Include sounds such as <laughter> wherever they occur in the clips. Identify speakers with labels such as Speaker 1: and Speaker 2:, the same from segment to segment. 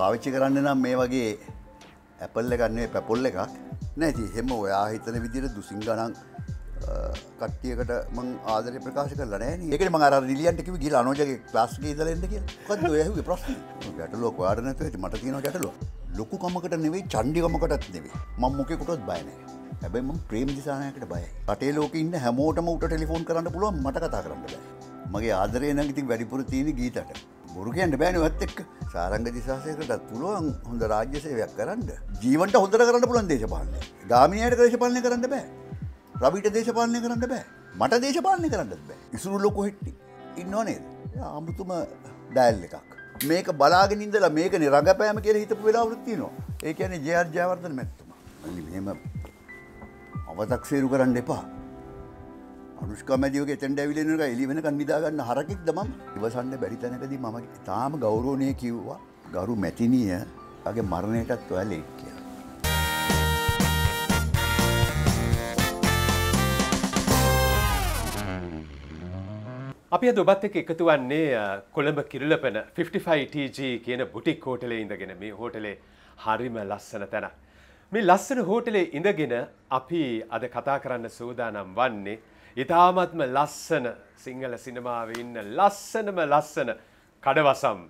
Speaker 1: පාවිච්චි කරන්න නම් මේ වගේ ඇපල්ල ගන්නේ පැපොල්ල එකක් නැති හෙම ඔයා හිතන විදිර දුසින් ගනන් කට්ටියකට මං ආදර ප්‍රකාශ කරලන එක ම ලියන්ටකිව ගිල අනෝජගේ ලාස්ක දලෙන්ටක පද යහ ප්‍රශ් ගැටලෝ වාඩනත මට තියන ගැටලෝ ලොකුකමකට නෙවෙයි චන්ඩිකමකටත් නෙවේ මං මොකෙකුටත් බයන හැබයි ම ප්‍රේම් දිසානයකට බය අටේ ලෝකඉන්න හැමෝටම උට ටෙලිෆෝන් කරන්න පුළුව මට කතා කරන්න මගේ ආදරය නගතින් වැඩිපුර තියෙන ගීතට බොරුකයන්ට බෑනවත් එක් සාරංග දිසාසයකටත් පුළුවන් හොඳ රාජ්‍යසයවයක් කරන්න ජීවන්ට හොඳට කරන්න පුළන් දේශපාලන ගාමිණයට දේශපාලය කරන්න බෑ රවිට දේශපාලනය කරන්න බෑ මට දේශපාලනය කරන්න බෑ ඉසුරු ලොකු හෙට්ටි ඉන්නවනේද අමුතුම ඩෑල් එකක් මේක බලාගෙනින්දලා මේක නිරඟපෑම කියල හිතපු වෙලාවෘත්තිනවා ඒකන ජයාර්ජාවර්තන මැත්තුම මෙම අවතක්සේරු කරන්න එපා අනුෂ්කමැදිවක එතැන්ට ඇවිලෙනක එලි වෙන කන්නිදාගන්න හරකෙක් දමම් ඉවසන්න බැරිතැනකද මම තාම ගෞරෝණය කිව්වා ගරු මැතිනිය අගේ මරණයටත් ඔයාලෙක් කිය.
Speaker 2: අපි ඔබත් එක එකතු වන්නේ කොළඹ කිරලපන 55TG කියන බුටික් හෝටලේ ඉඳගෙන මේ හෝටලේ හරිම ලස්සන තැන. මේ ලස්සන හෝටලේ ඉඳගෙන අපි අද කතා කරන්න සූදානම් වන්නේ ඉතාමත්ම ලස්සන සිංහල සිනමාව ඉන්න ලස්සනම ලස්සන කඩවසම්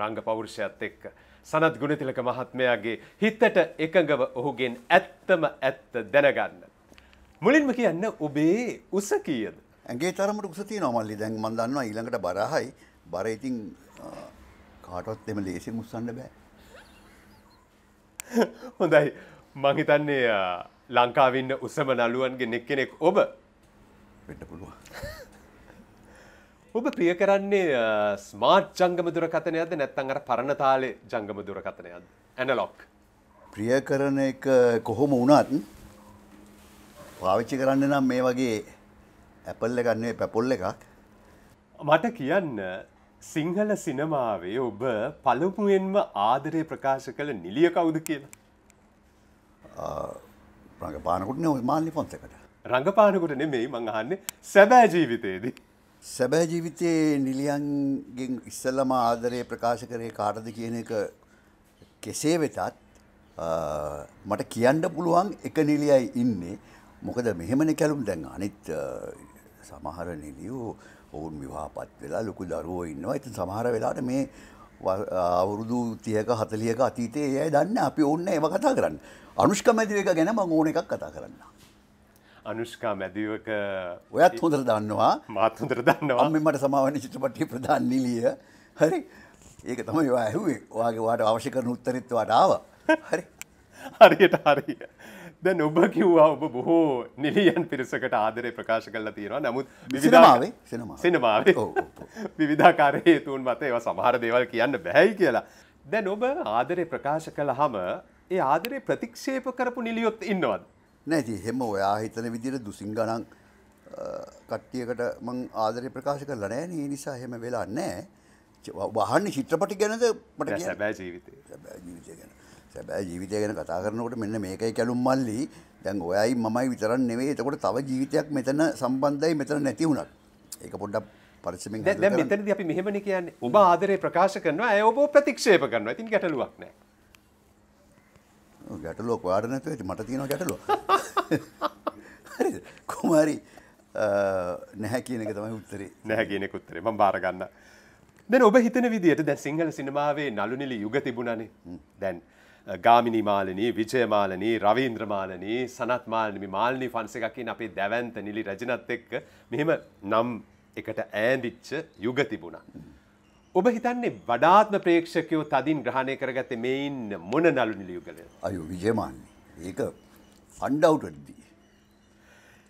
Speaker 2: රංග පෞරුෂයත් එක්ක සනත් ගුණතිලක මහත්මයාගේ හිතට එකඟව ඔහුගෙන් ඇත්තම ඇත්ත දැනගන්න.
Speaker 1: මුලින්ම කියන්න ඔබේ උස කියද. ඇගේ තරමට උසති නොමල්ලි දැන් මන්දන්නවා ඊළඟට බරහයි බරයිතින් කාටොත් එම ලේසි මුස්සන්න බෑ.
Speaker 2: හොඳයි මහිතන්නේ ලංකාවින්න උසම නළුවන්ගේ නෙක්කෙනෙක් ඔබ වෙන්න පුළුවන් ඔබ ප්‍රිය කරන්නේ ස්මාර්ට් ජංගම දුරකතනයද නැත්තන් අර පරණ තාලේ ජංගම දුරකතනයද ඇනලොක්
Speaker 1: ප්‍රිය කරන එක කොහොම වුණත් පාවිච්චි කරන්න නම් මේ වගේ ඇපල් එකන්නේ පැපොල් එකක්
Speaker 2: මට කියන්න සිංහල සිනමාවේ ඔබ පළමුුවෙන්ම ආදරය ප්‍රකාශ කළ නිලිය කවුද කියලා ප්‍රග පානකුටන ඔය මාල්ලි පොන්සකට රඟපානකොට නෙමෙයි මං අහන්නේ සැබෑ ජීවිතයේදී. සැබෑ
Speaker 1: ජීවිතයේ නිලියන්ගෙන් ඉස්සල්ලම ආදරය ප්‍රකාශ කරේ කාටද කියන එක කෙසේ වෙතත් මට කියන්න පුළුවන් එක නිලියයි ඉන්නේ මොකද මෙහෙමන කැලුම් දැන් අනිත් සමහර නිලියෝ ඔවුන් විවාපත් වෙලා ලොකු දරුවෝ ඉන්නවා ඇති සමහර වෙලාට මේ අවුරුදු තියක හතලියක අතීතයේ යයි දන්න අපි ඔන්න ඒව කතා කරන්න අනුෂ්ක මැතිව එක ගැන මං ඕන එකක් කතා කරන්න
Speaker 2: අනුෂ්කා මැදිවක ඔයත් හොඳර දන්නවා මාතන්දර දන්නවා
Speaker 1: මෙමට සමාවන චිත්‍රපටි ප්‍රධාන් නිලිය හරි ඒක තමයි ඇහුවේ ඔයාගේ වාට අවශ්‍ය කරන උත්තරිත්වාට ආව හරි
Speaker 2: හරියට හරිය දැන් ඔබ කිව්වා ඔබ බොහෝ නිලියන් පිරිසකට ආදරය ප්‍රකාශ කරලා තියෙනවා නමුත් විවිධාවේ සිනමාවේ විවිධාකාරය හේතුවන් මත ඒවා සමහර දේවල් කියන්න බැහැයි කියලා දැන් ඔබ ආදරය ප්‍රකාශ කළ හම ඒ ආදරය ප්‍රතික්ෂේප කරපු නිලියොත් ඉන්නවද නැති
Speaker 1: හෙම ඔයා හිතන විදිර දුසින් ගණන් කට්ටියකට මං ආදරය ප්‍රකාශ කරලා නෑ ඒ නිසා හෙම වෙලා නෑ වහන්න චිත්‍රපටි ගැනද මට සැබෑ ජීවිතය ජීවිතය ගැන සැබෑ ජීවිතය ගැන කතා කරනකොට මෙන්න මේකයි කැලුම් මල්ලි දැන් ඔයයි මමයි විතරන් නෙවේ එතකොට තව ජීවිතයක් මෙතන සම්බන්ධයි මෙතන නැති වුණත් ඒක පොඩ්ඩක්
Speaker 2: පරිසමෙන් දැ මෙතනද අපි මෙහමනි කියන්න ඔබ ආදරය ප්‍රකාශ කරනවා ඇය ඔබ ප්‍රතික්ෂේප කරනවා ඇතින් ගැටලුවක් නෑ
Speaker 1: ගැටලෝ වාඩ නැතු ඇති මට තියෙන ගැටලෝ
Speaker 2: කුමරි නැහැ කියනක තමයි උත්තරේ නැහැ කියනෙක උත්තරේ ම බාරගන්න දැන් ඔබ හිතන විදිට දැ සිංහල සිනමාවේ නලුනිලි යුග තිබුණනේ දැන් ගාමිනි මාලනී විජයමාලනී රවීන්ද්‍රමාලනී සනත්මාලනමි මාලනී ෆන්සකකින් අපේ දැවන්ත නිලි රජනත් එක්ක මෙහෙම නම් එකට ඈදිච්ච යුග තිබුණා. ඔබ හිතන්නේ වඩාත්ම ප්‍රේක්ෂකයෝ තදින් ග්‍රහණය කරගත්තේ මේන් මොන නළු නිලියුගල අයු විජයමාන්නේ ඒක අන්ඩවටදී.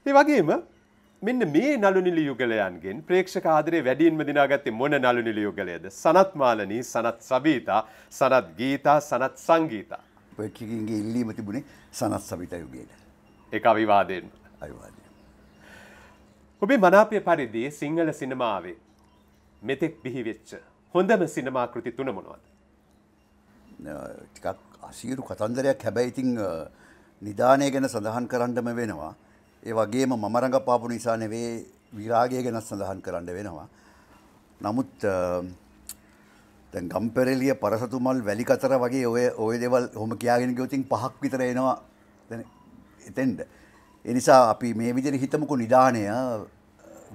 Speaker 2: ඒ වගේම මෙන්න මේ නළු නිලි යුගලයන්ගෙන් ප්‍රේක්ෂක ආදරේ වැඩියෙන්ම දිනාගත්තේ මොන නළු නිලි යුගලයද? සනත් මාලනී, සනත් සබීතා, සනත් ගීතා, සනත් සංගීතා.
Speaker 1: ප්‍රේක්ෂකින්ගේ ඉල්ලීම තිබුණේ සනත් සබීතා යුගයට.
Speaker 2: ඒක අවිවාදයෙන්. අවිවාදයෙන්. ඔබේ මනාපය පරිදි සිංහල සිනමාවේ මෙතෙක් බිහිවෙච්ච හොඳම සිනමා කෘති තුන මොනවද?
Speaker 1: ටිකක් අසීරු කතන්දරයක් හැබැයි ඉතින් නිදානය ගැන සඳහන් කරන්නම වෙනවා. ඒ වගේම මම රඟපාපු නිසා නෙවෙයි විරාගය ගැන සඳහන් කරන්න වෙනවා. නමුත් දැන් ගම්පෙරළිය පරසතුමල් වැලි කතර වගේ ඔය ඔය දේවල් හොම කියාගෙන ගියොත් පහක් විතර එනවා. දැන් එතෙන්ද. ඒ නිසා අපි මේ විදිහට හිතමුකෝ නිදානය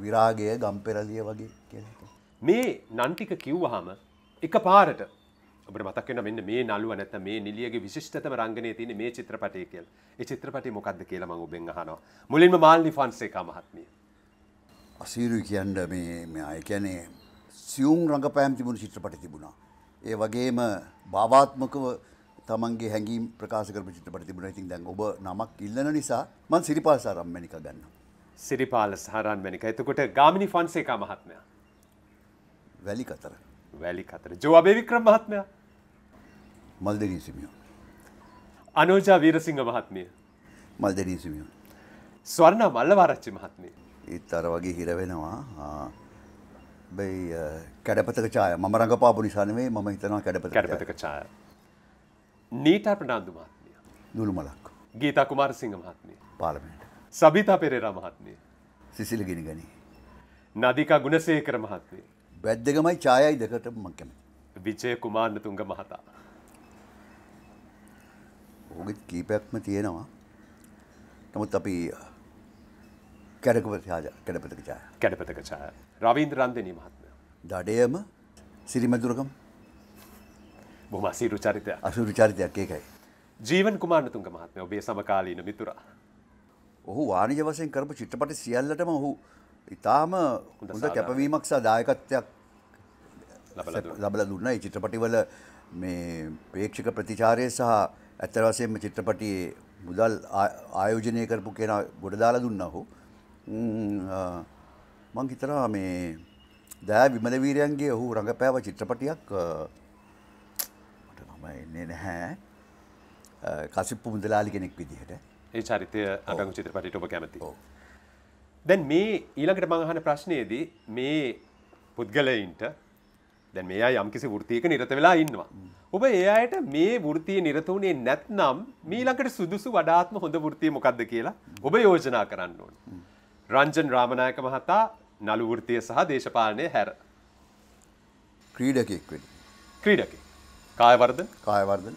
Speaker 1: විරාගය ගම්පෙරළිය වගේ කියලා.
Speaker 2: මේ නන්ටික කිව්වහම එක පාරට ඔබට මතක්වෙන මෙන්න මේ නලුව නැත මේ නිලියගේ විශිෂ්ටතම රංගනය තින මේ චිත්‍රපටය කියල් චිත්‍රපටි මොකක්ද කියලම ඔබෙන් හනවා මුලින්ම මාල්ලි ෆන්සේ මහත්මිය
Speaker 1: අසීරු කියන්ඩ මේ අයකැනේ සියුම් රඟපෑම් තිබුණ චිත්‍රපටි තිබුණා ඒ වගේම භාවාත්මකව තමන්ගේ හැඟීම් ප්‍රකාශකර චිත්‍රපට තිබුණ ඉතින් දැන් ඔබ නමක් ඉල්ලන නිසා මන් සිරිපාල සාරම්මැනික
Speaker 2: ගන්න. සිරිපාල සාරන්මැනික එතකොට ගාමිණි ෆන්සේකා මහත්මයා වැලි කතර වැලි කතර ජෝබේ වික්‍රම මහත්මයා මල්දරින් සිමියෝ අනෝජා වීරසිංහ මහත්මිය මල්දරින් සිමියෝ ස්වර්ණ මල්ලවාරච්චි මහත්මිය
Speaker 1: ඒත් අර වගේ හිරවෙනවා බැයි කැඩපතක චාය මම රඟපාපු නිසානවේ මම හිතනවා කැඩපත කැඩපතක චාය
Speaker 2: නීටර් ප්‍රනාන්දු මහත්මිය දුළු මලක් ගීතා කුමාර සිංහ මහත්මිය පාලමෙන්ට සබිතා පෙරේරා මහත්මිය සිසිල ගිනිගනී නදිකා ගුණසේකර මහත්මිය වැද්දගමයි
Speaker 1: ඡායයි දෙකටම මම කැමතියි.
Speaker 2: විජය කුමාරතුංග මහතා.
Speaker 1: ඔහුගේ කීපයක්ම තියෙනවා. නමුත් අපි කැඩකපත ඡාය කැඩපතක ඡාය. කැඩපතක ඡාය.
Speaker 2: රවීන්ද්‍ර රන්දිනී මහත්මයා. දඩයම සිරිමැදුරකම බොහොම අසීරු චරිතයක්. අසීරු චරිතයක් ඒකයි. ජීවන් කුමාරතුංග මහත්මයා ඔබේ සමකාලීන මිතුරා. ඔහු වාණිජ වශයෙන් කරපු චිත්‍රපට සියල්ලටම ඔහු ඉතාම හොඳ කැපවීමක්
Speaker 1: සහ දායකත්වයක් ලබල දුන්න චිත්‍රපටිවල මේ පේක්ෂික ප්‍රතිචාරය සහ ඇත්තරවසයෙන්ම චිත්‍රපටියේ මුදල් ආයෝජනය කරපු කෙන ගොඩදාලා දුන්නහු මං හිතරා මේ දෑ විමලවීරයන්ගේ ඔහු රඟපෑව චිත්‍රපටියක් මම එන්නේ නැහැ කසිප්පු මුදලාලි කෙනෙක් විදිහට
Speaker 2: ඒ චරිතය අඩගු චිත්‍රපටිට ඔබ කැමති දැන් මේ ඊළඟට මම අහන ප්‍රශ්නයේදී මේ පුද්ගලයින්ට දැන් මේ අය යම්කිසි වෘත්තියක නිරත වෙලා ඉන්නවා. ඔබ ඒ අයට මේ වෘත්තිය නිරත වුණේ නැත්නම් මේ ළඟට සුදුසු වඩාත්ම හොඳ වෘත්තිය මොකක්ද කියලා ඔබ යෝජනා කරන්න ඕනේ. රංජන් රාමනායක මහතා නළු වෘත්තිය සහ දේශපාලනය හැර ක්‍රීඩකෙක් වෙන්න. ක්‍රීඩකෙක්. කායවර්ධන කායවර්ධන.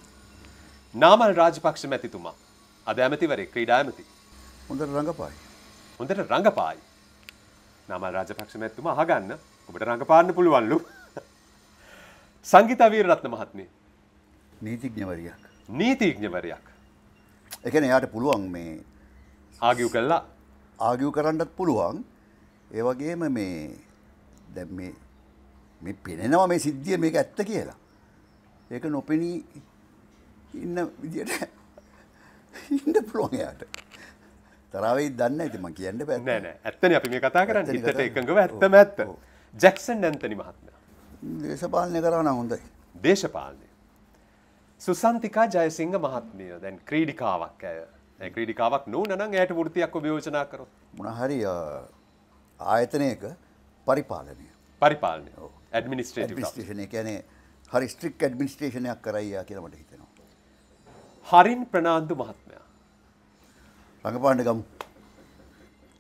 Speaker 2: නාමල් රාජපක්ෂ මැතිතුමා අද ඇමතිවරේ ක්‍රීඩා ඇමති. හොඳට රඟපායි. හොඳට රඟපායි. නමල් රාජපක්ෂ මැතිතුමා අහගන්න ඔබට රඟපාන්න පුළුවන්ලු. සංගීත වීරරත්න මහත්මිය. නීතිඥවරියක්. නීතිඥවරියක්. ඒ කියන්නේ එයාට පුළුවන් මේ ආගිව් කළා.
Speaker 1: ආගිව් කරන්නත් පුළුවන්. ඒ වගේම මේ දැන් මේ මේ පෙනෙනවා මේ සිද්ධිය මේක ඇත්ත කියලා. ඒක නොපෙනී ඉන්න විදියට ඉන්න
Speaker 2: පුළුවන් එයාට. තරාවයි දන්න ඇතිම කියන්න පැ නෑ ඇත්තන අපි මේ කතා කරන්න හිතට එකඟව ඇත්තම ඇත්ත ජැක්සන් ඇන්තනි මහත්ම දේශපාලනය කරන හොඳයි දේශපාලනය සුසන්තිකා ජයසිංහ මහත්මය දැන් ක්‍රීඩිකාවක් ඇය ක්‍රීඩිකාවක් නූනන ඇයට ෘතියක් ෝජනා කර මනහරි ආයතනයක පරිපාලනය පරිපාලනය ඇඩමිනිස්ටේෂන කැනේ
Speaker 1: හරි ස්ට්‍රික් ඇඩමිනිස්ටේෂනයක් කරයියා
Speaker 2: කියලමට හිතෙනවා හරින් ප්‍රනාන්දු මහත්මය රඟපාන්න ගමු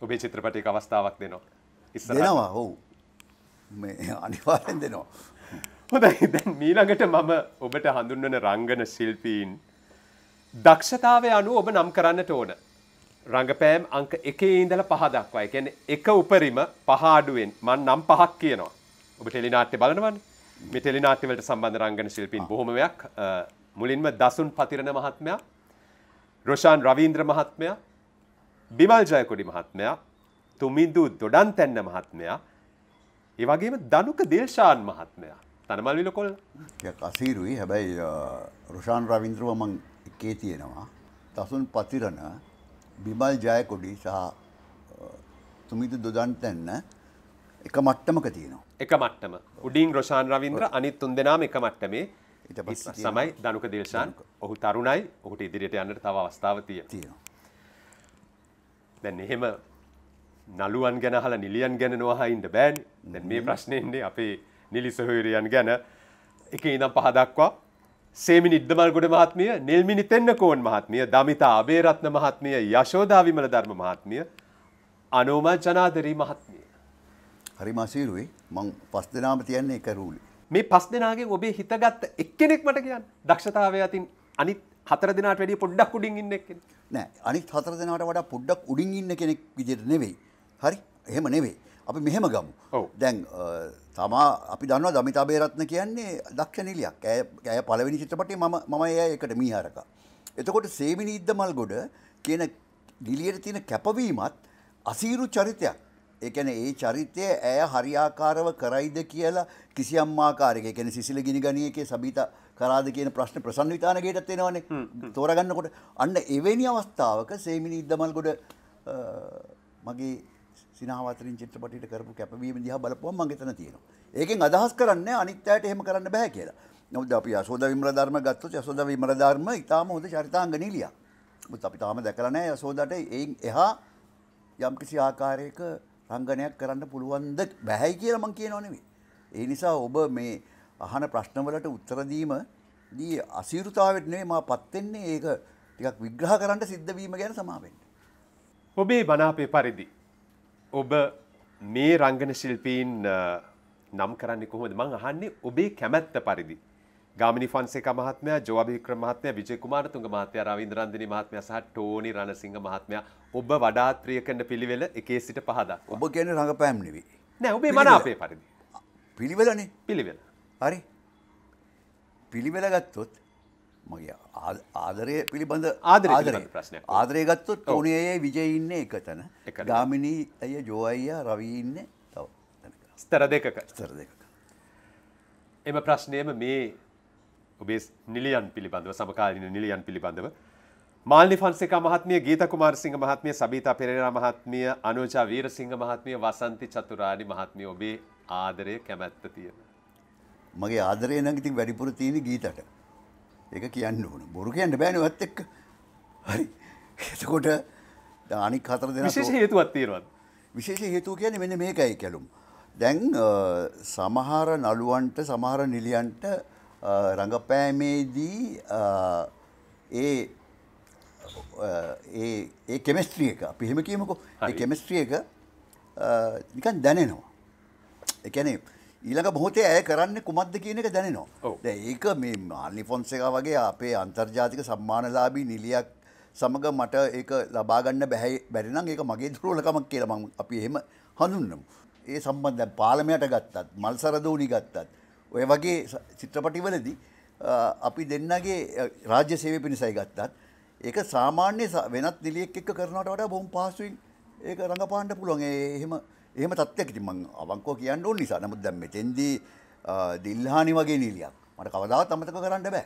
Speaker 2: ඔබේ චිත්‍රපටි අවස්ථාවක් දෙනවා දෙනවා ඔවු අනිවාරෙන් දෙනවා හොඳයි දැන් මීළඟට මම ඔබට හඳුන්වන රංගන ශිල්පීන් දක්ෂතාවය අනුව ඔබ නම් කරන්නට ඕන. රඟපෑම් අංක එකේ ඉඳල පහ දක්වා එකැන එක උපරිම පහඩුවෙන් මන් නම් පහක් කියනවා. ඔබ ටෙලිනාට්‍ය බලනවන් මෙටෙලිනාට්‍යවලට සම්බන්ධ රංගන ශිල්පීන් බොහොමයක් මුලින්ම දසුන් පතිරණ මහත්මයා රොෂාන් රවීන්ද්‍ර මහත්මයා බිමල් ජයකොඩි මහත්මයා තුමින්දු දොඩන් තැන්න මහත්මයා ඒ වගේම දනුක දිල්ශාන් මහත්මයා තනමල් විලකොල් අසීරුයි හැබැයි
Speaker 1: රුෂාන් රවින්ද්‍රව මං එකේ තියෙනවා තසුන් පතිරණ බිමල් ජයකොඩි සහ තුමිදු දොදන් තැන්න එක මට්ටමක තියෙනවා.
Speaker 2: එක මට්ටම උඩින් රෝෂාන් රවින්ද්‍ර අනිත් තුන් දෙනාම එක මට්ටමේ සමයි දනුක දේශාන් ඔහු තරුණයි ඔහුට ඉදිරියට යන්නට තව අවස්ථාව තියෙනවා. දැන් එහෙම නළුවන් ගැන හලා නිලියන් ගැන නොහයින්ට බෑන් දැන් මේ ප්‍රශ්නයන්නේ අපේ නිලි සොහරියන් ගැන එක ඉනම් පහදක්වා සේමි නිද්දමල්ගොඩ මහත්මිය නිල්මිනි තෙන්නකෝන් මහත්මිය දමිතා අබේරත්න මහත්මිය යශෝදාවිමල ධර්ම මහත්මිය අනෝම ජනාදරී මහත්මිය. හරිම අසීරුවේ මං පස් දෙනාම තියන්නේ එක රූලි. මේ පස් දෙනාගේ ඔබේ හිතගත්ත එක්කෙනෙක් මට කියන්න දක්ෂතාවය අතින් අනිත් හතර දෙනට වැඩි පොඩ්ඩක් උඩින් ඉන්න කෙන නෑ අනිත් හතර දෙනට වඩා පොඩ්ඩක්
Speaker 1: උඩින් ඉන්න කෙනෙක් විදිර නෙවෙයි හරි එහෙම නෙවෙයි අපි මෙහෙම ගමු දැන් තමා අපි දන්න දමිතා බේරත්න කියන්නේ දක්ෂ නිලියක් ඇය පලවෙනි චිත්‍රපටේ ම මම එය එකට මීහරක එතකොට සේමිනි ඉද්ද මල් ගොඩ කියන ලිලියට තියෙන කැපවීමත් අසීරු චරිතයක් එකන ඒ චරිතය ඇය හරියාකාරව කරයිද කියලා කිසියම්මාකාරක එකන සිසිල ගිනි ගනියකේ සබීතා කරාද කියන ප්‍රශ්න ප්‍රසන්න විතානගේටත් එෙනවනේ තෝරගන්නකොට අන්න එවැනි අවස්ථාවක සේමිනි ඉදමල් ගොඩ මගේ සිනාවතරින් චිත්‍රපටිට කරපු කැපවීම දිහා බලපුවම් මගේතන තියෙනවා ඒකෙන් අදහස් කරන්න අනිත්‍යයට එහෙම කරන්න බැහැ කියලා නොද අපි අසෝද විමරධර්ම ගත්තු යසෝද විමරධර්ම ඉතාම හොඳ චරිතාංග නීලිය මුත් අපි තාම දැකලනෑ යසෝදට එයින් එහා යම්කිසි ආකාරයක රංගනයක් කරන්න පුළුවන්ද බැහැයි කියලා මං කියනවනෙවේ ඒ නිසා ඔබ මේ අහන ප්‍රශ්නවලට උත්තරදීම දී අසීරුතාවට
Speaker 2: නේ මා පත්වෙන්නේ ඒක ටිකක් විග්‍රහ
Speaker 1: කරන්න සිද්ධවීම ගැන සමාවෙන්න.
Speaker 2: ඔබේ බනාපේ පරිදි. ඔබ මේ රංගන ශිල්පීන් නම් කරන්නේ කොහොමද මං අහන්නේ ඔබේ කැමැත්ත පරිදි. ගාමිනි ෆන්සේක මහත්මයා, ජෝබික්‍රම මහත්මයා, විජේ කුමාරතුංග මහත්මයා, රවීන්ද්‍රන්දිනි මහත්මයා සහ ටෝනි රණසිංහ මහත්මයා ඔබ වඩාත් ප්‍රිය කරන පිළිවෙල එකේ සිට පහ දක්වා. ඔබ කියන්නේ රඟපෑම් නෙවෙයි. නෑ ඔබේ මනාපේ පරිදි. පිළිවෙලනේ. පිළිවෙල. හරි පිළිවෙල ගත්තොත්
Speaker 1: මගේ ආදරය පිළිබඳ ආදරය ප්‍රශ්න ආදරය ගත්තොත් ඕනේ විජයඉන්න එක තැන ගාමිණී ඇය ජෝයියා රවීඉන්න තව ස්තර දෙකක
Speaker 2: ස්තර දෙකක එම ප්‍රශ්නයම මේ ඔබේ නිලියන් පිළිබඳව සමකාලන නිලියන් පිළිබඳව මාල්ි ෆන්සේ මහත්මිය ගීත කුමාරසිංහ මහත්මිය සබීතා පෙරේර මහත්මිය අනෝජා වීරසිංහ මහත්මිය වසන්ති චතුරාණි මහත්මිය ඔබේ ආදරය කැමැත්ත තියෙන
Speaker 1: මගේ ආදරය නම් ඉතින් වැඩිපුර තියෙන ගීතට ඒක කියන්න ඕන බොරු කියන්න බෑනවත් එක්ක හරි එතකොට දානික් හතර දෙන විශේෂ හේතුවක් තියෙනවද විශේෂ හේතුව කියන්නේ මෙන්න මේකයි කැලුම් දැන් සමහර නළුවන්ට සමහර නිලියන්ට රඟපෑමේදී ඒ ඒ ඒ කෙමස්ත්‍රිය එක පිහෙම කියීමකෝ කෙමස්ත්‍රිය එක නිකන් දැනෙනවා එකැනේ ඊළඟ බොහොතේ ඇය කරන්න කුමක්ද කියන එක දැනනවා ඒක මේ මාල්ලි ෆොන්සක වගේ අපේ අන්තර්ජාතික සම්මානලාබී නිලියක් සමඟ මට ඒක ලබාගන්න බැහැ බැරිනම් ඒක මගේ දුරලකමක් කියලා අපි එහෙම හඳුන්නම් ඒ සම්බන්ධ පාලමයට ගත්තත් මල් සරදූනි ගත්තත් ඔය වගේ චිත්‍රපටිවලදි අපි දෙන්නගේ රාජ්‍ය සේවය පිණිසයි ගත්තත් ඒක සාමාන්‍ය වෙනත් නිලියෙක් එක්ක කරනට වඩා බොහොම පහසුවෙන් ඒක රඟපාන්න පුළුවන් එහෙම එහම තත්වයක් ඉතින් මං අවංකෝ කියන්න ඕන නිසා නමුත් දැන් මෙතෙන්දී දිල්හානි වගේ නීලියක් මට කවදාවත් අමතක කරන්න බෑ.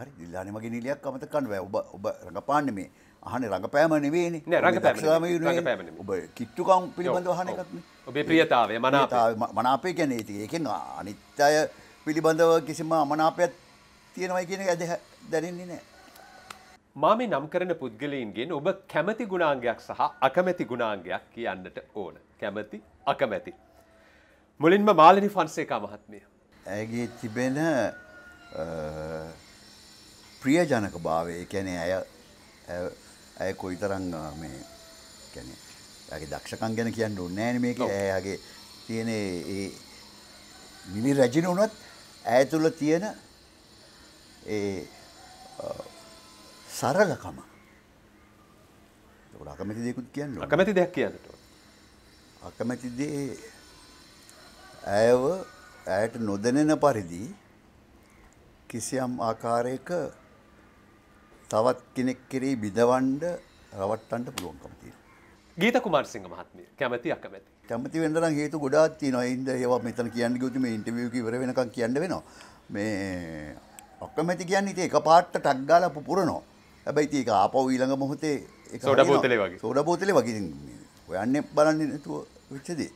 Speaker 1: හරි දිල්හානි වගේ නීලියක් අමතක කරන්න බෑ. ඔබ ඔබ රඟපාන්නේ මේ අහන්නේ රඟපෑම නෙවෙයිනේ. නෑ රඟපෑම නෙවෙයි. ඔබ කිට්ටුකම් පිළිබඳව අහන එකක් නේ.
Speaker 2: ඔබේ ප්‍රියතාවය මනාපය.
Speaker 1: මනාපය කියන්නේ ඉතින් ඒකෙන් අනිත්‍ය පිළිබඳව කිසිම අමනාපයක් තියෙනවයි කියන එක දැනෙන්නේ නෑ.
Speaker 2: මා මේ නම් කරන පුද්ගලයින්ගෙන් ඔබ කැමති ගුණාංගයක් සහ අකමැති ගුණාංගයක් කියන්නට ඕන. කැමති අකමැති. මුලින්ම මාලනි ෆන්සේකා මහත්මිය.
Speaker 1: ඇගේ තිබෙන ප්‍රියජනක භාවය කැනෙ ඇය ඇය කොයි තරං මේ කැනෙ ඇගේ දක්ෂකන් ගැන කියන්න ඕන්නෑන මේක ඇයගේ තියෙන නිලි රැජින වනත් ඇය තුළ තියෙන ඒ සරලකම අකමැති දෙකුත් කියන්න අකමැති දෙයක් කියන්නට අකමැතිදේ ඇයව ඇයට නොදැනෙන පරිදි කිසියම් ආකාරයක තවත් කෙනෙක් කෙරේ බිදවන්ඩ රවට්ටන්ට පුළුවන්කම
Speaker 2: තියෙන. ගීත කුමාර්සිංහ මහත්මිය කැමති අකමැති
Speaker 1: කැමති වෙන්නන හේතු ගොඩාත් නොයින්ද ඒවා මෙතන කියන්න ගුතුම ඉන්ටවියක වර වෙනකක් කියන්න වෙනවා මේ අක්කමැති කියන්න ඉතිේ එක පාට්ට ටක්ගාල පුරනවා හැබැයි ඒක ආපව ඊළඟ මොහොතේ සෝඩ බෝතලේ වගේ සෝඩ බෝතලේ වගේ ඔයන්න බලන්න නැතුව විච්චදේ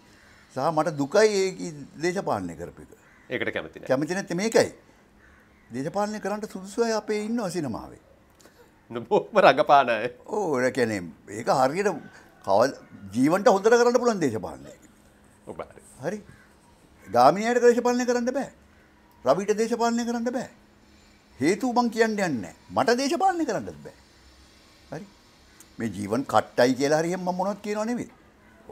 Speaker 1: සහ මට දුකයි ඒ දේශපාලනය කරපික ඒකට කැමති කැමති නැත මේකයි දේශපාලනය කරන්නට සුදුසුවය අපේ ඉන්න සිනමාවේ නොබෝම රඟපානය ඕ කැනේ ඒක හරියට කව ජීවන්ට හොඳට කරන්න පුළන් දේශපාලනය හරි ගාමිනයට දේශපාලනය කරන්න බෑ රවිට දේශපාලනය කරන්න බෑ හේතු මං කියන්න යන්නේ මට දේශපාලනය කරන්නත් බෑ. හරි. මේ ජීවන් කට්ටයි කියලා හරි මම මොනවත් කියනව නෙවෙයි.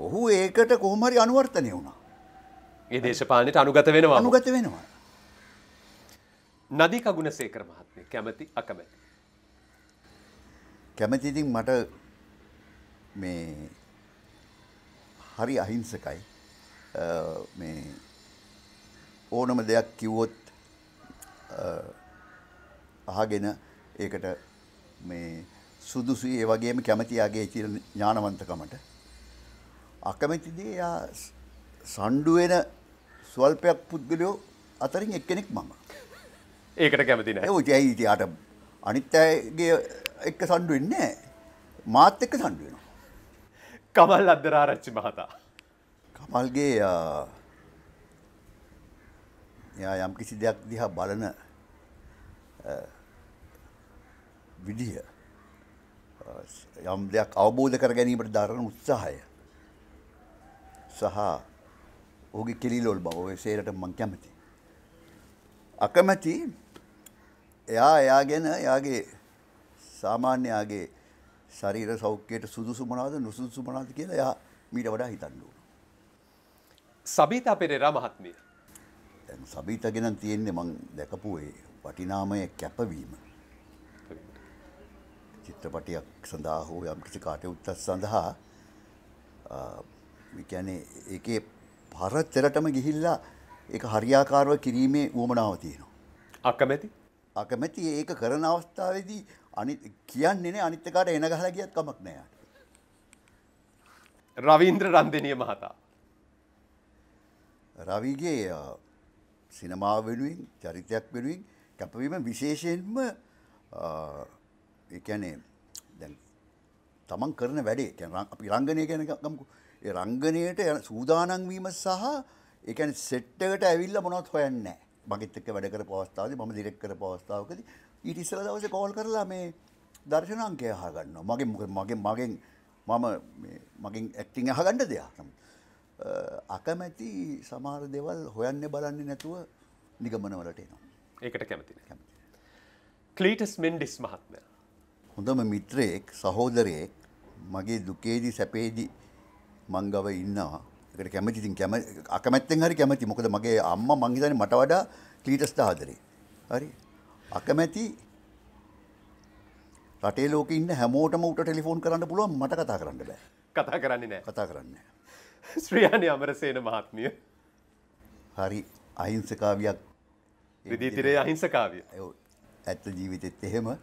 Speaker 1: ඔහු ඒකට කොහොම හරි අනුවර්තනය වුණා.
Speaker 2: ඒ දේශපාලනයට අනුගත වෙනවා. අනුගත වෙනවා. නදී කගුණසේකර මහත්මිය කැමැති අකමැති.
Speaker 1: කැමැති ඉතින් මට මේ හරි අහිංසකයි. මේ ඕනම දෙයක් කිව්වොත් අහගෙන ඒකට මේ සුදුසුයි ඒ වගේම කැමති යාගේ චිර ඥානවන්තකමට අකමැතිදී එයා සණ්ඩු වෙන ස්වල්පයක් පුද්ගලයෝ අතරින් එක්කෙනෙක් මම.
Speaker 2: ඒකට කැමති නෑ. ඔය
Speaker 1: ඇයි ඉතින් අර අනිත් අයගේ එක්ක සණ්ඩු වෙන්නේ නෑ. මාත් එක්ක සණ්ඩු වෙනවා.
Speaker 2: කමල් අද්දරආරච්චි මහතා.
Speaker 1: කමල්ගේ එයා යම් කිසි දෙයක් දිහා බලන විඩිය යම් දෙයක් අවබෝධ කර ගැනීමට දරන උත්සාහය සහ ඔහුගේ කෙලිලොල් බව ඔය සේරට මං කැමති. අකමැති එයා එයා ගැන එයාගේ සාමාන්‍යයාගේ ශරීර සෞඛ්‍යයට සුදුසු
Speaker 2: මොනාද නුසුදුසු මොනාද කියලා එයා
Speaker 1: මීට වඩා හිතන්න ඕන.
Speaker 2: සබීතා පෙරේරා මහත්මිය.
Speaker 1: සබීතා ගැන තියෙන්නේ මං දැකපු ඒ වටිනාමය කැපවීම. චිත්‍රපටයක් සඳහා හෝ යම් කිසි කාටයුත්තත් සඳහා ගැනේ ඒ පරච්චරටම ගිහිල්ලා ඒ හරියාකාරව කිරීමේ වුවමනාව තියෙනවා. අකමැති අකමැති ඒක කරන අවස්ථාවදී අනි කියන්නේන අනිත්තකාට එන ගහල ගියත් කමක් නෑ.
Speaker 2: රවීන්ද්‍ර රන්දනය මහතා.
Speaker 1: රවිගේ සිනමා වෙනුවෙන් චරිතයක් වෙනුවෙන් කැපවීම විශේෂයෙන්ම එකැනේ දැන් තමන් කරන වැඩේ අපි රංගනය ගැන ගමකු ඒ රංගනයට යන සූදානන්වීම සහ එකන සෙට්ටකට ඇවිල්ල මොනොත් හොයන්න මගිත්තක වැඩකර පවස්ථාව ම දිරෙක්කර පවස්ථාවකද ඊට ඉස්සල දවස කෝල් කරලා මේ දර්ශනංකය හාගන්න මගේ මොක මගේ මගෙන් මම මගින් ඇක්ටිං අහගණ්ඩ දෙයක්නම් අකමැති සමාර
Speaker 2: දෙවල් හොයන්න බලන්න නැතුව
Speaker 1: නිගමනවලට එනවා
Speaker 2: ඒකට කැමති කැමති කලීටස් මෙන්ඩිස් මහත්මයා
Speaker 1: හොඳම මිත්‍රයෙක් සහෝදරයෙක් මගේ දුකේදී සැපේදී මංගව ඉන්නවා එකට කැමතිතින් කැම අකමැත්තෙන් හරි කැමති මොකද මගේ අම්ම මංහිතන මට වඩා කලීටස්ට ආදරේ හරි අකමැති රටේ ලෝක ඉන්න හැමෝටම උට ටෙලිෆෝන් කරන්න පුළුවන් මට කතා
Speaker 2: කරන්න බෑ කතා කරන්නේ නෑ කතා කරන්න ශ්‍රියාණය අමරසේන මහත්මිය
Speaker 1: හරි අහිංසකාවයක්
Speaker 2: විදිීතිරේ අහිංසකාවිය
Speaker 1: ඇත්ත ජීවිතෙත් එහෙම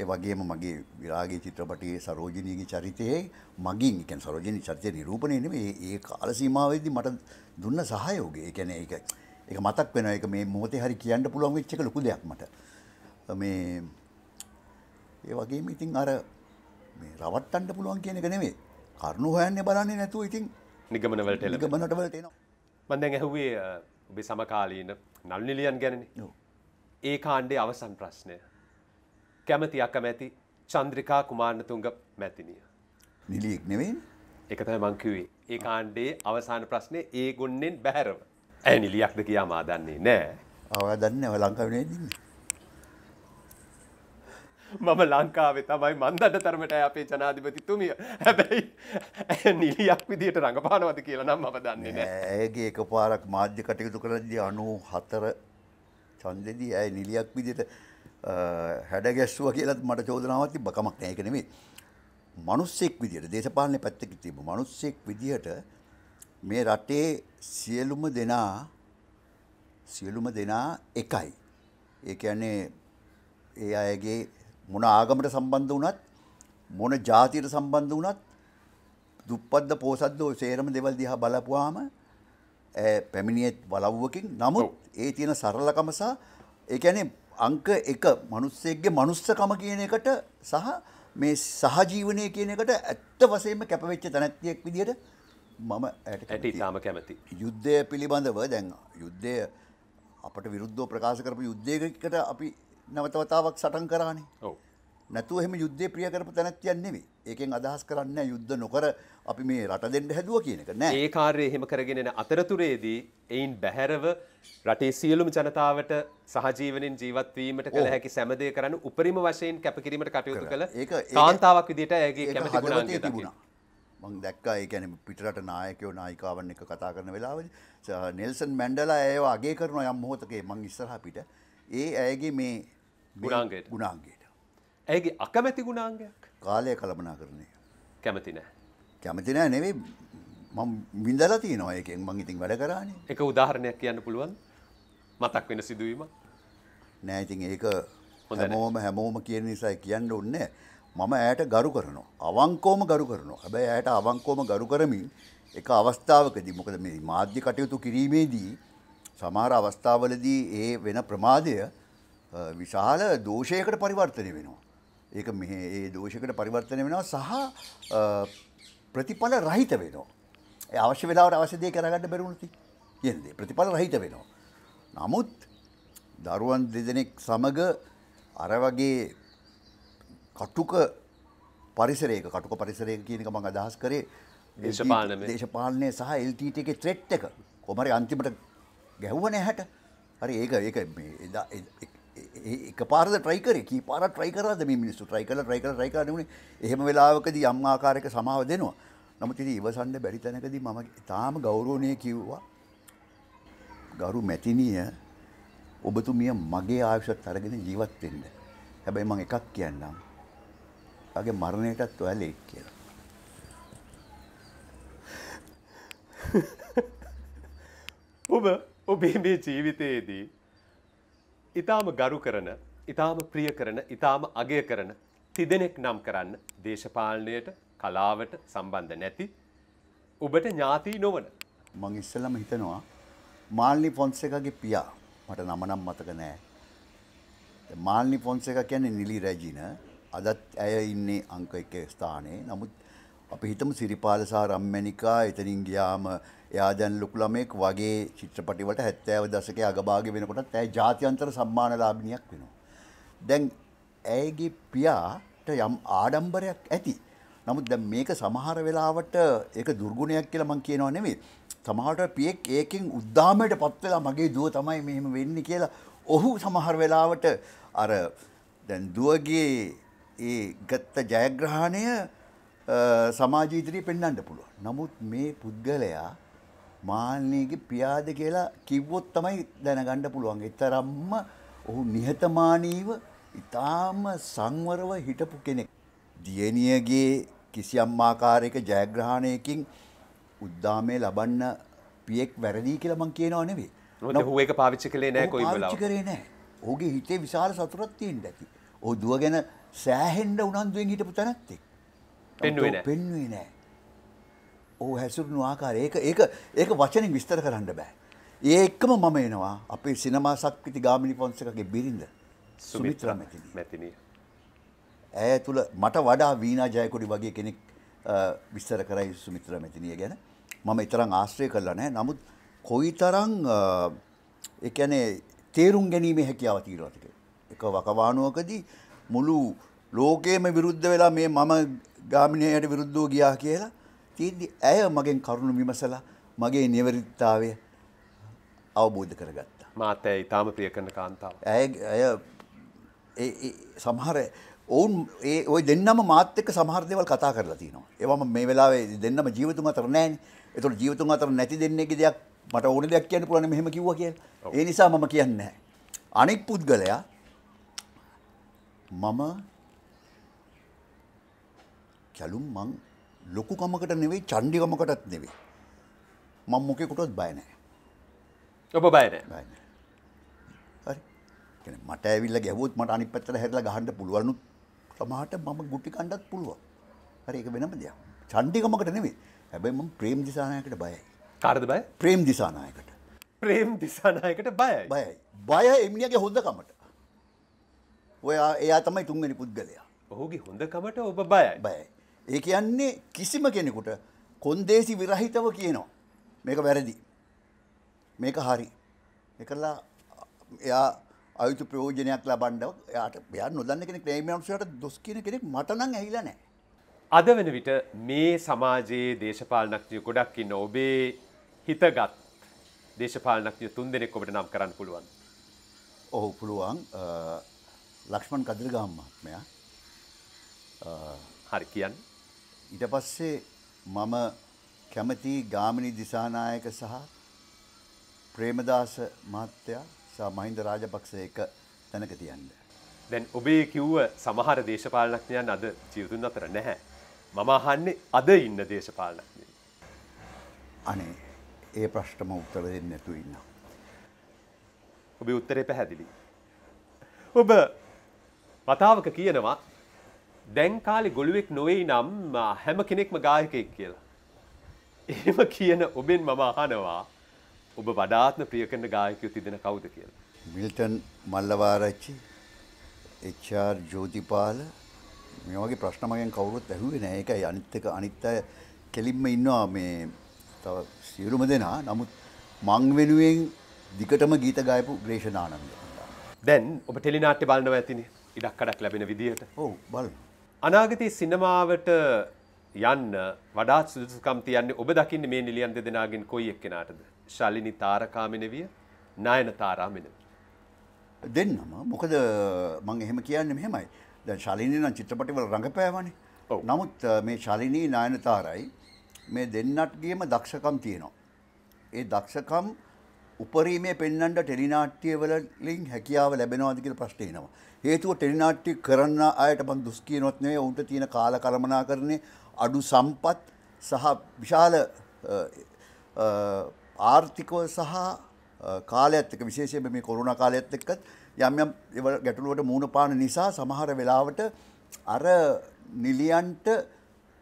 Speaker 1: ඒ වගේම මගේ විරාගේ චිත්‍රපටයේ සරෝජනීගේ චරිතයේ මගින් එකන් සරෝජනී චරිතය නිරූපණය නෙමෙයි ඒ කාලසීමාවේදී මට දුන්න සහයෝගය. ඒ කියන්නේ ඒක ඒක මතක් වෙනවා ඒක මේ මොහොතේ හරි කියන්න පුළුවන් වෙච්ච එක ලොකු දෙයක් මට. මේ ඒ වගේම ඉතින් අර මේ රවට්ටන්න පුළුවන් කියන එක නෙමෙයි. කරුණු හොයන්නේ බලන්නේ නැතුව ඉතින්
Speaker 2: නිගමන වලට එනවා. නිගමනට වලට එනවා. මම දැන් ඇහුවේ ඔබේ සමකාලීන නළු නිලියන් ගැනනේ. ඒ කාණ්ඩේ අවසන් ප්‍රශ්නය. කැමති අකමැති චන්ද්‍රිකා කුමාරණතුංග මැතිනිය. නිලියෙක් නෙවෙයි. එකතම මංකිවේ ඒ කාණ්ඩේ අවසාන ප්‍රශ්නය ඒ ගොන්නෙන් බැහැරව. ඇ නිලියක්ද කියා මාදන්නේ නෑ.
Speaker 1: අවා දන්න ඇව ලංකාවනේ දන්න.
Speaker 2: මම ලංකාවේ තමයි මන්දට තරමට අපේ ජනාධිපතිතුමිය හැබැයි නිලියක් විදිට රඟපානවද කියලා නම් මම දන්නේ
Speaker 1: ඇගේ එක පාරක් මාධ්‍ය කටයුතු කරද්දී අනු හතර චන්දෙදී ඇය නිලියක් විදිට හැඩ ගැස්ුව කියලත් මට චෝදනාවත් බකමක් නෑක නෙවේ මනුස්සෙක් විදිට දේශපාලනය පැත්තකි තිබ මනුස්සෙක් විදිහට මේ රටේ සියලුම දෙනා සියලුම දෙනා එකයි ඒ ඇන්නේ ඒ අයගේ මොන ආගමට සම්බන්ධ වනත් මොන ජාතියට සම්බන්ධ වනත් දුප්පද්ද පෝසද්දෝ සේරම දෙවල් දිහා බලපුවාම පැමිණියත් වලව්වකින් නමුත් ඒ තියෙන සරලකමසා ඒඇනේ අංක එක මනුස්සෙක්ගේ මනුස්සකම කියන එකට සහ මේ සහජීවනය කියන එකට ඇත්ත වසේම කැපවෙච්ච තැනැත්තියෙක් විදිට මම ඇට ඉතාම කැමති. යුද්ධය පිළිබඳව දැන් යුද්ධය අපට විරුද්ධෝ ප්‍රකාශ කරපු යුද්ධයකට අපි නැවතවතාවක් සටන් කරානේ නැතුව එහෙම යුද්ධය ප්‍රිය කරපු තැනැත්තියන් නෙවෙයි. ඒකෙන් අදහස් කරන්න යුද්ධ නොකර අපි මේ රට දෙන්න හැදුව
Speaker 2: කියන එක නෑ. ඒ කාර්යය එහෙම කරගෙන යන අතරතුරේදී එයින් බැහැරව රටේ සියලුම ජනතාවට සහජීවනෙන් ජීවත් වීමට කළ හැකි සෑම දේ කරන්න උපරිම වශයෙන් කැපකිරීමට කටයුතු කළ කාන්තාවක් විදිහට ඇගේ කැමැති ගුණාංගය තිබුණා.
Speaker 1: මං දැක්කා ඒ කියන්නේ පිටරට නායකයෝ නායිකාවන් එක්ක කතා කරන වෙලාවේදී නෙල්සන් මැන්ඩෙලා ඒව අගය කරන යම් මොහොතක මං ඉස්සරහා පිට ඒ ඇයගේ මේ ගුණාංගයට ගුණාංගයට ඇගේ අකමැති ගුණාංගයක් කාලය කළමනා කරන්නේ කැමති නෑ කැමති නෑ නෙවේ මම විින්දල තියනවා එකෙන් මං ඉතින් වැඩ කරන්නේ
Speaker 2: එක උදාහරණයක් කියන්න පුළුවන් මතක් වෙන සිදුවීම
Speaker 1: නෑ ඉතින් ඒක හැමෝම හැමෝම කියන නිසා කියන්න ඔන්නේ මම ඇයට ගරු කරනවා අවංකෝම ගරු කරනවා හැබැයි ඇයට අවංකෝම ගරු කරමින් එක අවස්ථාවකදී මොකද මේ මාධ්‍ය කටයුතු කිරීමේදී සමහර අවස්ථාවලදී ඒ වෙන ප්‍රමාදය විශාල දෝෂයකට පරිවර්තනය වෙනවා. ඒක මෙ ඒ දෝෂකට පරිවර්තන වෙනවා සහ ප්‍රතිඵල රහිත වෙනවා. අවශ්‍ය වෙලාවට අවශ්‍යදය කරගන්න බැරුණති කියද ප්‍රතිඵල රහිත වෙනවා. නමුත් දරුවන් දෙදෙනෙක් සමඟ අරවගේ කටුක පරිසරයක කටුක පරිසරය කියනක මං අදහස් කරේ දේශපාලනය සහ එල්ටට එක ත්‍රෙට් එක කොමරි අන්තිමට ගැහ්වන හැට හරි ඒක ඒක එක පාරද ට්‍රයිකර කී පාර ට්‍රයිකරද මේ මිනිස්සු ට්‍රයි කල ට්‍රයි කල ට්‍රයිකරන වුණේ එහෙම වෙලාවකද යම් ආකාරයක සමාව දෙනවා නමුත් ඉතින් ඉවසන්න බැරි තැනකදී මම තාම ගෞරවණය කිව්වා ගරු මැතිනිය ඔබතුමිය මගේ ආයුෂත් අරගෙන ජීවත් වෙන්න හැබැයි මම එකක් කියන්නම් ඔයාගේ මරණයටත් ඔයාලා එක් කියලා
Speaker 2: <laughs> ඔබ ඔබේ මේ ජීවිතයේදී ඉතාම ගරු කරන ඉතාම ප්‍රිය කරන ඉතාම අගය කරන තිදෙනෙක් නම් කරන්න දේශපාලනයට කලාවට සම්බන්ධ නැති ඔබට ඥාතිී නොවන මං ඉස්සලම
Speaker 1: හිතනවා මාල්ලි පොන්සකගේ පියා මට නමනම් මතක නෑ මාල්ලි පොන්සක කියන්නේ නිලි රැජින අදත් ඇය ඉන්නේ අංක එක ස්ථානයේ නමුත් අපි හිතමු සිරිපාල සහ රම්මැනිකා එතනින් ගියාම එයා දැන් ලොකු ළමෙක් වගේ චිත්‍රපටිවලට 70 දශකයේ අගභාගයේ වෙනකොටත් ඇය ජාත්‍යන්තර සම්මානලාභිනියක් වෙනවා. දැන් ඇයගේ පියාට යම් ආඩම්බරයක් ඇති. නමුත් දැන් මේක සමහර වෙලාවට ඒක දුර්ගුණයක් කියලා මම කියනවා නෙමෙයි. සමහරට පියෙක් ඒකෙන් උද්දාමයටපත් වෙලා මගේ දුව තමයි මෙහෙම වෙන්නේ කියලා ඔහු සමහර වෙලාවට අර දැන් දුවගේ ඒ ගත්ත ජයග්‍රහණය සමාජීතරී පෙන්න්නට පුළුව. නමුත් මේ පුද්ගලයා මාල්නයගේ පියාද කියලා කිව්වොත් තමයි දැනගණ්ඩ පුළුවන්. එතරම්ම ඔහු නිහතමානීව ඉතාම සංවරව හිටපු කෙනෙක්. දියණියගේ කිසියම් ආකාරයක ජයග්‍රහණයකින් උද්දාමය ලබන්න පියෙක් වැරදිී කියලා මං කියනවා නෙවේ. හුව
Speaker 2: එක පාවිච්චි කලේ නෑ කොයි පාවිච්චි කරේ
Speaker 1: නෑ. ඔහුගේ හිතේ විශාල සතුරත් තියෙන්න ඇති. ඔහු දුවගෙන සෑහෙන්ඩ උනන්දුවෙන් හිටපු තැනැත්තෙක්. පෙන්ුවේ පෙන්ුවේ නෑ ඕ හැසුරුණු ආකාර ඒක ඒක ඒක වචනින් විස්තර කරන්න බෑ ඒකම මම එනවා අපේ සිනමා සක්විති ගාමිණි පොන්සකගේ බිරිඳ සුමිත්‍ර මැතිනි මැතිනිය ඇය තුළ මට වඩා වීනා ජයකොඩි වගේ කෙනෙක් විස්තර කරයි සුමිත්‍ර මැතිනිය ගැන මම ඉතරම් ආශ්‍රය කරලා නෑ නමුත් කොයි තරං එකනේ තේරුම් ගැනීම හැකියාව තීරවතික එක වකවානුවකදී මුළු ලෝකයේම විරුද්ධ වෙලා මේ මම ගාමිණයට විරුද්ධෝ ගියා කියලා තියද්දි ඇය මගෙන් කරුණු විමසලා මගේ නිවැරදිතාවය
Speaker 2: අවබෝධ කරගත්තා. මාත් ඇය ඊටාම ප්‍රිය කරන කාන්තාව. ඇය ඇය
Speaker 1: සමහර ඔවුන් ඒ ওই දෙන්නම මාත් එක්ක සමහර දේවල් කතා කරලා තිනවා. ඒවම මේ වෙලාවේ දෙන්නම ජීවිතුන් අතර නැහැනේ. ඒතකොට ජීවිතුන් අතර නැති දෙන්නේගේ දෙයක් මට ඕන දෙයක් කියන්න පුළුවන් මෙහෙම කිව්වා කියලා. ඒ නිසා මම කියන්නේ නැහැ. අනෙක් පුද්ගලයා මම කැලුම් මං ලොකුකමකට නෙවෙයි චන්ඩිකමකටත් නෙවේ මං මොකෙකුටත් බයනෑ ඔබ බයන මට ඇවිල්ල ගැවොත් මට අනි පැත්තර හැරල ගහන්ඩ පුළුවනුත් සමහට මම ගුටි කණ්ඩත් පුළුව හරි එක වෙනම දෙයක් චන්ඩිකමකට නෙවේ හැබැයි මම ප්‍රේම් දිසානයකට බයයි
Speaker 2: කාරද බය ප්‍රේම්
Speaker 1: දිසානායකට ප්‍රේම් දිසානායකට බය බයයි බය එමියගේ හොඳකමට ඔය එයා තමයි තුන්වැනි පුද්ගලයා ඔහුගේ හොඳකමට ඔබ බයයි බයයි ඒ කියන්නේ කිසිම කෙනෙකුට කොන්දේසි විරහිතව කියනවා. මේක වැරදි. මේක හරි. එකලා එයා අයුතු ප්‍රයෝජනයක් ලබන්ඩ යාට යා නොදන්න කෙනෙක් නේමන්සට දොස් කියන කෙනෙක් මටනං ඇහිලා නෑ.
Speaker 2: අද වෙන විට මේ සමාජයේ දේශපාලනක්ඥය ගොඩක් ඉන්න ඔබේ හිතගත් දේශපාලනක්ඥය තුන් දෙනෙක් ඔබට නම් කරන්න පුළුවන්.
Speaker 1: ඔහු පුළුවන් ලක්ෂ්මන් කදිරගාම්මත්මයා හරි කියන්න ඊට පස්සේ මම කැමති ගාමිණී දිසානායක සහ ප්‍රේමදාස මහත්තයා සහ මහින්ද රාජපක්ෂ එක තැනක තියන්න.
Speaker 2: දැන් ඔබේ කිව්ව සමහර දේශපාලනඥයන් අද ජීවිතුන් අතර නැහැ. මම අහන්නේ අද ඉන්න දේශපාලනඥයන්.
Speaker 1: අනේ ඒ ප්‍රශ්නම උත්තර දෙන්න නැතු
Speaker 2: ඉන්න. ඔබේ උත්තරේ පැහැදිලි. ඔබ වතාවක කියනවා දැන් කාලේ ගොළුවෙක් නොවේයි නම් හැම කෙනෙක්ම ගායකයෙක් කියලා. එහෙම කියන ඔබෙන් මම අහනවා ඔබ වඩාත්ම ප්‍රිය කරන ගායකයෝ තිදෙන කවුද කියලා.
Speaker 1: Milton Mallawarachchi, HR. ජෝතිපාල මේ වගේ ප්‍රශ්න මගෙන් කවුරුත් ඇහුවේ නෑ. ඒකයි අනිත් එක අනිත් අය කෙලින්ම ඉන්නවා මේ තව සියලුම දෙනා. නමුත් මං වෙනුවෙන්
Speaker 2: දිකටම ගීත ගායපු ග්‍රේෂණ ආනන්ද. දැන් ඔබ ටෙලිනාට්‍ය බලනවා ඇතිනේ. ඉඩක් කඩක් ලැබෙන විදිහට. ඔව් බලන්න. අනාගතයේ සිනමාවට යන්න වඩාත් සුදුසුකම් තියන්නේ ඔබ දකින්නේ මේ නිලියන් දෙදෙනාගෙන් කොයි එක්කෙනාටද? ශාලිනි තාරකා මෙනවිය, නයන තාරා මෙනවිය.
Speaker 1: දෙන්නම මොකද මම එහෙම කියන්නේ මෙහෙමයි. දැන් ශාලිනි නම් චිත්‍රපටිවල රඟපෑවනේ. නමුත් මේ ශාලිනි නයන තාරයි මේ දෙන්නටගේම දක්ෂකම් තියෙනවා. ඒ දක්ෂකම් උපරීමේ පෙන්න්නට ටෙලිනාට්‍යවලින් හැකියාව ලැබෙනවාද කියල ප්‍රශ්ටේනවා. හේතුව ටෙලිනාට්ටි කරන්න අයට බන් දුස්කීනොත්නේ ඔවුන්ට තියෙන කාල කරමනා කරන්නේ අඩු සම්පත් සහ විශාල ආර්ථිකව සහ කාලඇත්තක විශේෂය මේ කොරුණ කාලඇත් එක්කත් යම් යම් ගැටලුවට මූුණපාන නිසා සමහර වෙලාවට අර නිලියන්ට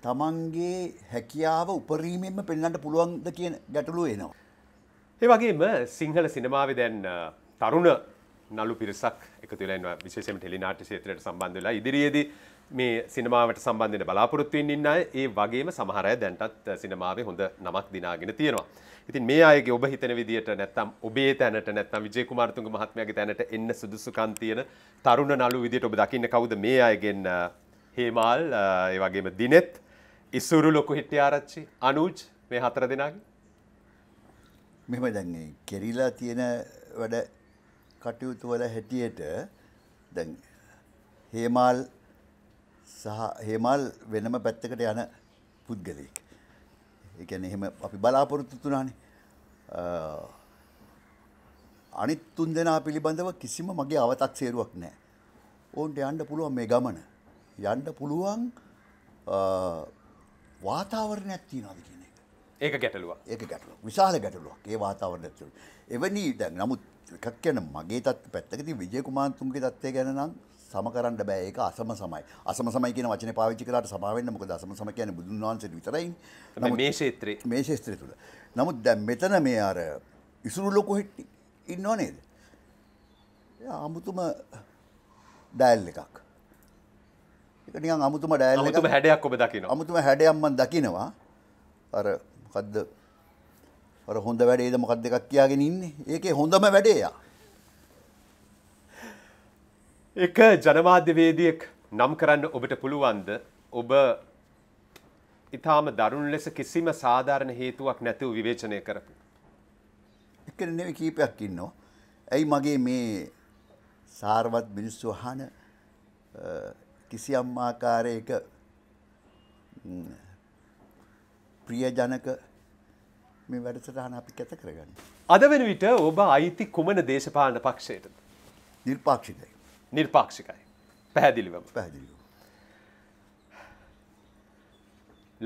Speaker 1: තමන්ගේ හැකියාව උපරීමෙන්ම පෙන්න්නට පුළුවන්ද කියන ගැටලුව එනවා.
Speaker 2: ඒවගේම සිංහල සිනමාව දැන් තරුණ නලු පිරිසක් එකතුලෙන් විශේෂම ටෙලිනාට ශේත්‍රයට සම්බන්ධ වෙලා ඉදිරියේදී මේ සිනමාවට සම්බන්ධන බලාපොරොත්තුවෙන් ඉන්න අය ඒ වගේම සමහරය දැන්ටත් සිනමාවේ හොඳ නමක් දිනාගෙන තියෙනවා. ඉතින් මේ අයගේ ඔබ හිතන විදියට නැත්තම් ඔබේ තැනට නැත්තම් විජේ කුමාරතුංග මහත්මයාගේ තැනට එන්න සුදුසුකම් තියෙන තරුණ නළු විදියට ඔබ දකින්න කවුද මේ අයගෙන් හේමාල් ඒ වගේම දිනෙත් ඉසුරු ලොකු හිටියාරච්චි අනුජ් මේ හතර දෙනාගේ
Speaker 1: මෙම දැන්නේ කෙරිලා තියෙන වැඩ කටයුතු වල හැටියට දැන් හේමල් සහ හේමල් වෙනම පැත්තකට යන පුද්ගලයෙක්. ඒ කියන්නේ එහෙම අපි බලාපොරොත්තු තුනනේ. අනිත් තුන් දෙනා පිළිබඳව කිසිම මගේ අවතක් සේරුවක් නැහැ. ඕන්ට යන්න පුළුවන් මේ ගමන. යන්න පුළුවන් වාතාවරණයක් තියනවාද කියන ඒක ගැටලුව ඒක ගැටලු විශාල ගැටලුවක් ඒ වාතාවරණයතුළ එවැනි දැන් නමුත් එකක් කියන මගේ තත් පැත්තකති විජයකුමාන්තුන්ගේ තත්වය ගැන නම් සමකරන්න බෑ ඒක අසම සමයි අසම සමයි කියන වචන පාවිච්චි කරට සමාවෙන්න මොකද අසම සම කියන බුදුන් වහන්සේට විතරයි මේ ශේත්‍රයේ මේ ශේත්‍රය තුළ නමුත් දැන් මෙතන මේ අර ඉසුරු ලොකු හිට්ටි ඉන්නව නේද අමුතුම
Speaker 2: ඩෑල් එකක්
Speaker 1: එක නිකන් අමුතුම ඩෑල් එකක් අමුතුම හැඩයක්
Speaker 2: ඔබ දකිනවා අමුතුම
Speaker 1: හැඩයක්ම දකිනවා අර මොකද්ද අර හොඳ වැඩේද මොකක්ද එකක් කියාගෙන ඉන්නේ ඒකේ හොඳම වැඩේයා
Speaker 2: එක ජනමාධ්‍යවේදියෙක් නම් කරන්න ඔබට පුළුවන්ද ඔබ ඉතාම දරුණු ලෙස කිසිම සාධාරණ හේතුවක් නැතිව විවේචනය කරපු. එකන
Speaker 1: නෙවෙයි කීපයක් ඉන්නෝ. ඇයි මගේ මේ සාරවත් මිනිස්සු අහන කිසියම් ආකාරයක ප්‍රියජනක මේ වැඩසටහන අපි කැත කරගන්න.
Speaker 2: අද වෙන විට ඔබ අයිති කුමන දේශපාලන පක්ෂයටද. නිර්පාක්ෂිකයි. නිර්පාක්ෂිකයි. පැහැදිලිවම පැදිලි.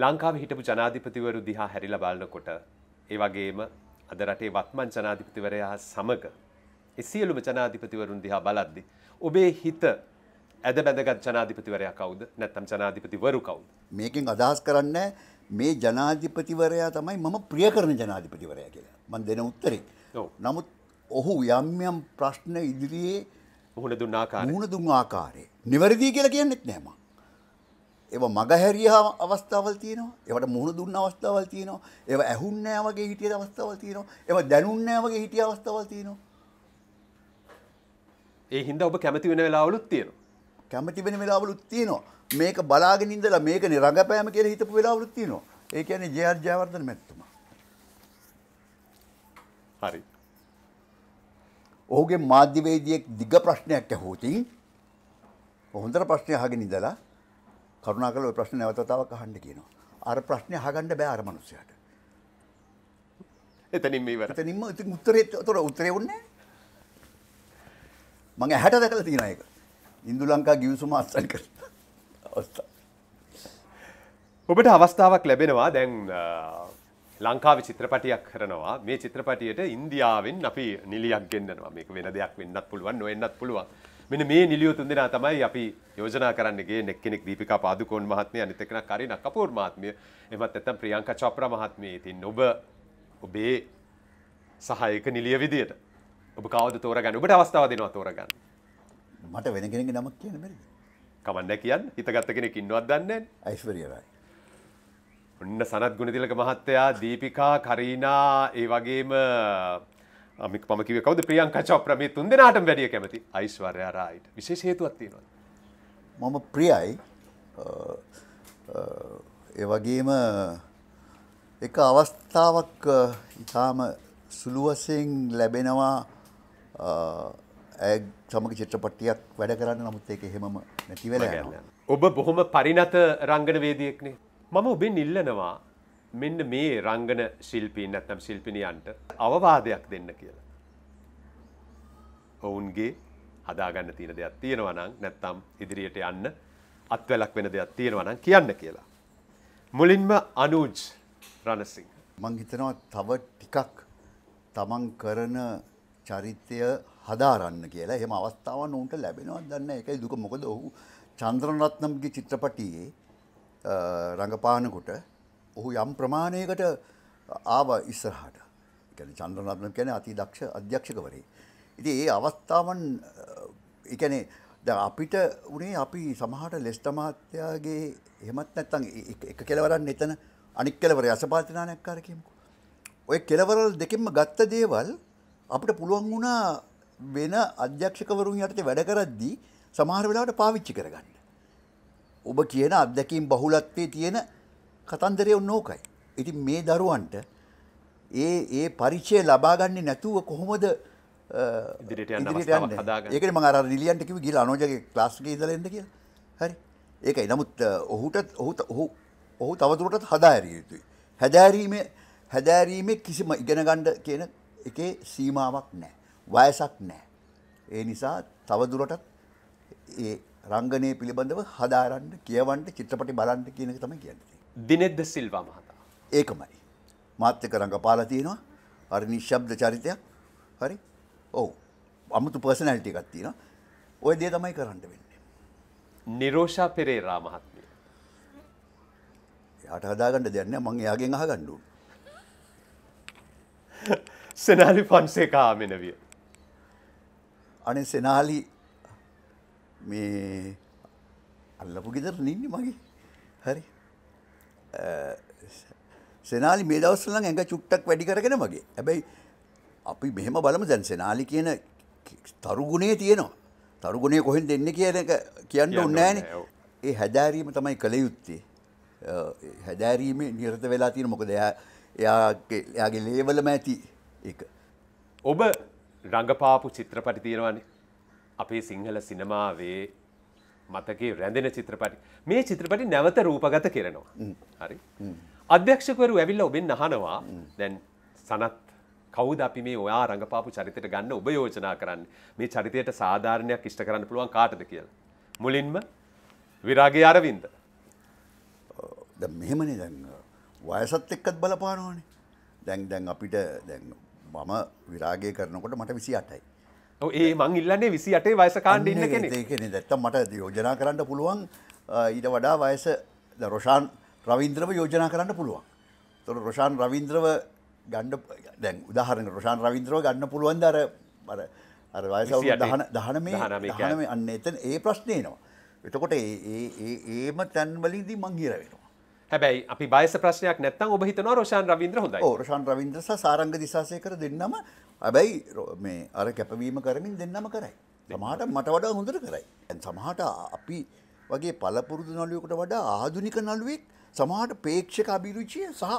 Speaker 2: ලංකාව හිටපු ජනාධිපතිවරු දිහා හැරිල බලන්නකොට ඒ වගේම අද රටේ වත්මන් ජනාධිපතිවරයා සමග එසියලුම ජනාධිපතිවරුන් දිහා බලද්දි. ඔබේ හිත ඇද බැදගත් ජනාධිපතිවරයා කවුද නැත්තම් ජනාධිපතිවරු කවුද.
Speaker 1: මේකින් අදහස් කරන්නේ මේ ජනාධිපතිවරයා තමයි මම ප්‍රියකරන ජනාධිපතිවරයා කියලා මන් දෙන උත්තරේ නමුත් ඔහු යම්යම් ප්‍රශ්න ඉදිරියේ මුහුණ දුන්න ආකාරය මුහුණ දුන්න ආකාරය නිවැරදි කියලා කියන්නෙත් නෑ මම. ඒව මගහැරිය අවස්ථාවල් තියෙනවා. ඒවට මුහුණ දුන්න අවස්ථාවල් තියෙනවා. ඒව ඇහුන්නේ නෑ වගේ හිටිය අවස්ථාවල් තියෙනවා. ඒව දැනුන්නේ නෑ වගේ හිටිය
Speaker 2: අවස්ථාවල් තියෙනවා. ඒ හින්දා ඔබ කැමති වෙන වෙලාවලුත් තියෙනවා.
Speaker 1: කැමති වෙන වෙලාවලුත් තියෙනවා. මේක බලාගෙන ඉඳලා මේකනේ රඟපෑම කියලා හිතපු වෙලාවලුත් තියෙනවා. ඒ කියන්නේ ජේ.ආර් ජයවර්ධන මැතිතුමා. හරි. ඔහුගේ මාධ්‍යවේදියෙක් දිග ප්‍රශ්නයක් ඇහුවොතින් හොඳට ප්‍රශ්නය අහගෙන ඉඳලා කරුණාකරලා ওই ප්‍රශ්නේ නැවත වතාවක් අහන්න කියනවා. අර ප්‍රශ්නේ අහගන්න බෑ අර මිනිස්සයාට.
Speaker 2: එතනින් මේ ඉවරයි. එතනින්ම ඉතින්
Speaker 1: උත්තරේ උතර උත්තරේ වුණේ නැහැ. මම ඇහැට දැකලා තියෙන එක. ඉන්දු
Speaker 2: ලංකා ගිවිසුම අත්සන් කර අවස්ථා. ඔබට අවස්ථාවක් ලැබෙනවා දැන් ලංකාව චිත්‍රපටියක් කරනවා මේ චිත්‍රපටියට ඉන්දියාවෙන් අපි නිලියක් ගෙන්න්නනවා මේක වෙන දෙයක් වෙන්නත් පුළුවන් නොවෙන්නත් පුළුවන් මෙන මේ නිලියෝ තුන් දෙනා තමයි අපි යෝජනා කරන්නගේ නෙක්කෙනෙක් දීපිකා පාදුකෝන් මහත්මය අනිතකන කරින කපූර් මහත්මය එමත් ඇතම් ප්‍රියංක චප්‍ර මහත්මය ඉතින් ඔබ ඔබේ සහයක නිලිය විදියට ඔබ කවද තෝරගන්න ඔබට අවස්ථාව දෙනවා තෝරගන්න
Speaker 1: මට වෙන කෙනෙ නමක් කියන
Speaker 2: මෙරි කමන්න කියන්න හිතගත්ත කෙනෙක් ඉන්නවත් දන්න ඇයිස්වරියරයි ඔන්න සනත් ගුණතිලක මහත්තයා දීපිකා කරීනා ඒ වගේම අමික් පමකිව කවද ප්‍රියංකචා ප්‍රමේ තුන් දෙනාට වැඩිය කැමති අයිස්වර්යාරයිට විශේෂ හේතුවත් තියෙනවා
Speaker 1: මම ප්‍රියයි ඒ වගේම එක අවස්ථාවක් ඉතාම සුළුවසයෙන් ලැබෙනවා ඇ සමග චිත්‍රපට්ටියක් වැඩ කරන්න නමුත් ඒක
Speaker 2: එහෙමම නැතිවෙල ඔබ බොහොම පරිනත රංගනවේදයෙක්නේ මම ඔබෙන් ඉල්ලනවා මෙන්න මේ රංගන ශිල්පීන් නැත්නම් ශිල්පිනියන්ට අවවාදයක් දෙන්න කියලා. ඔවුන්ගේ හදාගන්න තියෙන දෙයක් තියෙනවා නම් නැත්නම් ඉදිරියට යන්න අත්වැලක් වෙන දෙයක් තියෙනවා නම් කියන්න කියලා. මුලින්ම අනුජ් රණසිංහ මං හිතනවා තව ටිකක් තමන් කරන
Speaker 1: චරිතය හදාරන්න කියලා එහම අවස්ථාවන් ඔවුන්ට ලැබෙනවා දන්න එකයි දුක මොකද ඔහු චන්ද්‍රනත්නම්ගේ චිත්‍රපටියේ රඟපානකොට ඔහු යම් ප්‍රමාණයකට ආව ඉස්සරහට කැන චන්ද්‍රනත්නම් කැන අති දක්ෂ අධ්‍යක්ෂකවරේ. ඉති ඒ අවස්ථාවන් එකනේ ද අපිට උනේ අපි සමහට ලෙස්ටමාත්‍යයාගේ එහෙමත් නැත්තන් එක කෙලවරන්න එතන අනික් කෙලවර යසපාතිනානයක් කාරකයමකු. ඔය කෙලවරල් දෙකෙන්ම ගත්ත දේවල් අපට පුළුවන් වුණා වෙන අධ්‍යක්ෂකවරුන් යටතේ වැඩ කරද්දී සමහර වෙලාවට පාවිච්චි කරගන්න. ඔබ කියන අත්දැකීම් බහුලත්වයේ තියෙන කතන්දරය ඕනෝකයි. ඉතින් මේ දරුවන්ට ඒ ඒ පරිචය ලබාගන්නේ නැතුව කොහොමද ඉදිරිට යන්න ඒකට මම අර නිලියන්ට කිව්ව ගිහලා අනෝජගේ ක්ලාස් එකේ ඉඳලා එන්න කියලා. හරි. ඒකයි. නමුත් ඔහුට ඔහු ඔහු තවදුරටත් හදාහැරිය යුතුයි. හැදෑරීමේ හැදෑරීමේ කිසිම ඉගෙන ගන්න කියන එකේ සීමාවක් නැහැ. වයසක් නෑ. ඒ නිසා තවදුරටත් ඒ රංගනය පිළිබඳව හදාරන්න කියවන්ට චිත්‍රපටි බලන්ට කියනක තම කියන්නේ. දිනෙද්ද සිල්වා මහතා. ඒකමයි. මාත්‍යක රඟ පාලතියනවා අරි නිශ්ශබ්ද චරිතයක් හරි ඔවු අමුතු පර්සනැල්ටි එකත්තින ඔය දේ තමයි කරන්නට වෙන්නේ.
Speaker 2: නිරෝෂා පෙරේරා මහත්මිය.
Speaker 1: යට හදාගන්න දෙන්න මං එයාගෙන් අහ ගණ්ඩු. සෙනාලි පන්සේ කාමෙනවිය. අනේ සෙනාලි මේ අල්ලපු ගෙදර නින්නේ මගේ හරි සෙනාලි මේ දවස්සලම් ඇඟ චුට්ටක් වැඩි කරගෙන මගේ හැබැයි අපි මෙහෙම බලම දැන් සෙනාලි කියන තරුගුණේ තියෙනවා තරුගුණේ කොහෙන් දෙන්න කියන එක කියන්න ඔන්නෑන ඒ හැදෑරීම තමයි කළ යුත්තේ හැදෑරීමේ නිරත වෙලා තියෙන මොකද එයාගේ ලේවලම ඇති එක ඔබ
Speaker 2: රඟපාපු චිත්‍රපටි තියෙනවනි අපේ සිංහල සිනමාවේ මතකේ රැඳෙන චිත්‍රපටි මේ චිත්‍රපටි නැවත රූපගත කරනවා හරි අධ්‍යක්ෂකවරු ඇවිල්ල ඔබෙන් අහනවා දැන් සනත් කවුද අපි මේ ඔයා රඟපාපු චරිතයට ගන්න ඔබ යෝජනා කරන්න මේ චරිතයට සාධාරණයක් ඉෂ්ට කරන්න පුළුවන් කාටද කියලා මුලින්ම විරාගේ අරවින්ද ද
Speaker 1: මෙහෙමනි දැන් වයසත් එක්කත් බලපානවානේ දැන් දැන් අපිට දැන් මම විරාගය කරනකොට මට විසි අටයි. ඒ මං ඉල්ලන්නේ විසි අටේ වයසකාණ්ඩ ඉන්න කෙන ඒකෙන දැත්ත මට යෝජනා කරන්න පුළුවන් ඊට වඩා වයස රොෂාන් රවින්ද්‍රව යෝජනා කරන්න පුළුවන්. තොර රොෂාන් රවින්ද්‍රව ගණ්ඩ දැන් උදාහරන රෂාන් රවින්ද්‍රෝ ගන්න පුළුවන් දර අර අර වයසව දහන දහනමේ දහනම
Speaker 2: අන්න එතන ඒ
Speaker 1: ප්‍රශ්නයනවා. එතකොට ඒම තැන්වලින්දී මංහිරවෙනවා.
Speaker 2: හැබැයි අපි බයස
Speaker 1: ප්‍රශ්නයක් නැත්තම් ඔබ හිතනවා රෝෂාන් රවීන්ද්‍ර හොඳයි. ඔව් රෝෂාන් රවීන්ද්‍ර සහ සාරංග දිසාසේකර දෙන්නම හැබැයි මේ අර කැපවීම කරමින් දෙන්නම කරයි. සමහරට මට වඩා හොඳට කරයි. දැන් සමහරට අපි වගේ පළපුරුදු නළුවෙකුට වඩා ආධුනික නළුවෙක් සමහරට ප්‍රේක්ෂක අභිරුචිය සහ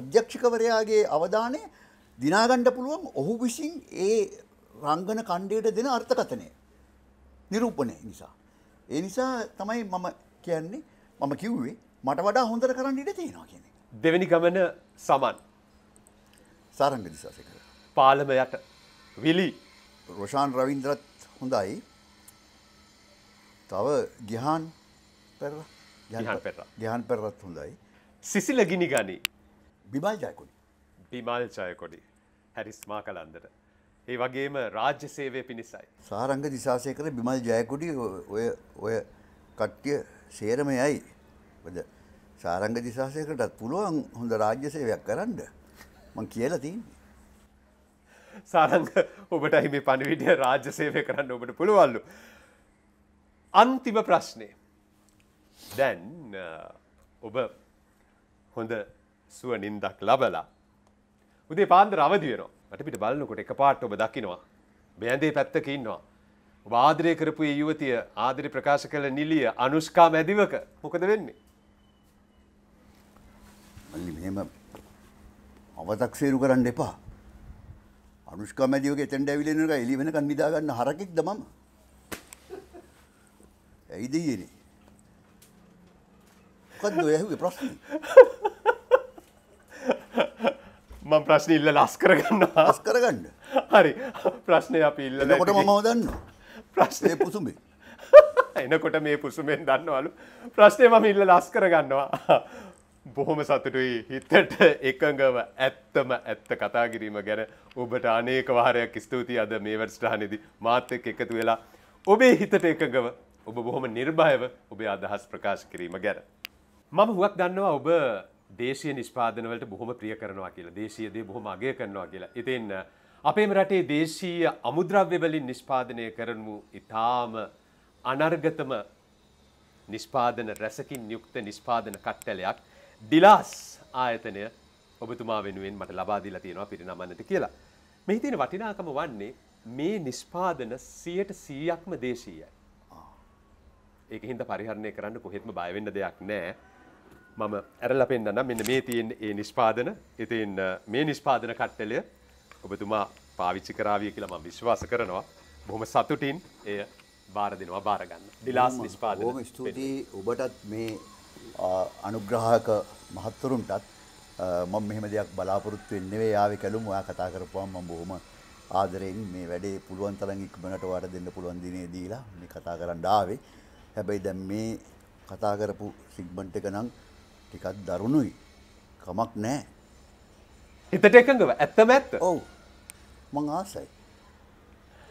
Speaker 1: අධ්‍යක්ෂකවරයාගේ අවධානය දිනා ගන්න පුළුවන් ඔහු විසින් ඒ රංගන කණ්ඩයට දෙන අර්ථකථනය නිරූපණය නිසා. ඒ නිසා තමයි මම කියන්නේ
Speaker 2: මම කිව්වේ මට වඩා
Speaker 1: හොඳර කරන්න ඉඩ තියෙනවා කියන.
Speaker 2: දෙවැනි ගමන සමන් සාරංග දිසාසකර. පාලමයට
Speaker 1: විලි රෝෂාන් රවින්ද්‍රත් හොඳයි තව
Speaker 2: ගිහාන් පෙර
Speaker 1: ගහන් පෙරත් හොඳයි සිසිල ගිනි
Speaker 2: ගනී බිමල් ජයකොඩි බිමල් ජයකොඩි හැරිස්මා කලන්දර ඒ වගේම රාජ්‍ය සේවය පිණිසයි
Speaker 1: සාරංග දිසාසය කර බිමල් ජයකුඩි ඔය ඔය කට්ටිය සේරමයයි සාරංග දිසාසයකටත් පුළුවන් හොඳ රාජ්‍ය සේවයක් කරන්න මං කියලා තින්
Speaker 2: සාරංග ඔබට හිමි පණවිඩිය රාජ්‍ය සේවය කරන්න ඔබට පුළුවල්ලු අන්තිම ප්‍රශ්නය දැන් ඔබ හොඳ සුව නින්දක් ලබලා උදේ පාන්ද රවදියනවා මට පිට බලන්නකොට එක පාට ඔබ දකිනවා බෑඳේ පැත්තක ඉන්නවා ආදරය කරපු ඒ යුවතිය ආදරි ප්‍රකාශ කළ නිලිය අනුෂ්කා මැදිවක මොකද වෙන්නේ
Speaker 1: අල්ලි මෙහෙම අවතක්සේරු කරන්න එපා අනුෂ්කා මැදියෝක එතැන්ට ඇවිලෙනක එලි වෙනකන් නිදාගන්න හරකෙක් ද මම ඇයිද යනේ මොකක්ද ඔය ඇහුවේ ප්‍රශ්න
Speaker 2: මම ප්‍රශ්න ඉල්ල ලස් කරගන්න ලස් කරගන්න හරි ප්‍රශ්නය අපි ඉල්ල කොට මම දන්න ප්‍රශ්නය පුසුමේ එනකොට මේ පුසුමෙන් දන්නවලු ප්‍රශ්නය මම ඉල්ල ලස් කරගන්නවා බොහොම සතුටුයි හිතට එකඟව ඇත්තම ඇත්ත කතාකිරීම ගැන ඔබට අනේක වාරයක් ස්තුතියි අද මේ වැඩස්ටානෙදි මාත් එක්ක එකතු වෙලා ඔබේ හිතට එකඟව ඔබ බොහොම නිර්භයව ඔබේ අදහස් ප්‍රකාශ කිරීම ගැන. මම හුවක් දන්නවා ඔබ දේශය නිෂ්පාදනවලට බොහොම ප්‍රිය කරනවා කියලා දේශයදේ බොහොම අගය කරනවා කියලා. ඉතින් අපේම රටේ දේශීය අමුද්‍රව්‍යවලින් නිෂ්පාදනය කරනු ඉතාම අනර්ගතම නිෂ්පාදන රැසකින් යුක්ත නිෂ්පාදන කට්ටලයක් ඩිලාස් ආයතනය ඔබතුමා වෙනුවෙන් මට ලබාදීලා තියෙනවා පිරිනමන්නට කියලා. මෙහි තියෙන වටිනාකම වන්නේ මේ නිෂ්පාදන 100%ක්ම දේශීයයි. ඒක හින්දා පරිහරණය කරන්න කොහෙත්ම බය වෙන්න දෙයක් නැහැ. මම ඇරලා පෙන්නනම් මෙන්න මේ තියෙන ඒ නිෂ්පාදන. ඉතින් මේ නිෂ්පාදන කට්ටලය ඔබතුමා පාවිච්චි කරාවිය කියලා මම විශ්වාස කරනවා. බොහොම සතුටින් එය බාර දෙනවා බාර ගන්න. ඩිලාස් නිෂ්පාදන. බොහොම
Speaker 1: ස්තුතියි ඔබටත් මේ අනුග්‍රහක මහත්තුරුන්ටත් මම මෙහෙම දෙයක් බලාපොරොත්තු වෙන්නේ නෙවෙයි ආවේ කැලුම් ඔයා කතා කරපුවම මම බොහොම ආදරෙන් මේ වැඩේ පුළුවන් තරම් ඉක්මනට ඔයාට දෙන්න පුළුවන් දිනේ දීලා මේ කතා කරන්න ආවේ. හැබැයි දැන් මේ කතා කරපු සිග්මන්ට් එක නම් ටිකක් දරුණුයි. කමක් නැහැ. හිතට එකඟව ඇත්තම ඇත්ත. ඔව්. මං ආසයි.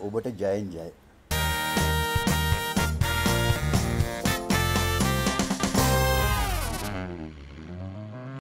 Speaker 1: ඔබට ජයෙන් ජය.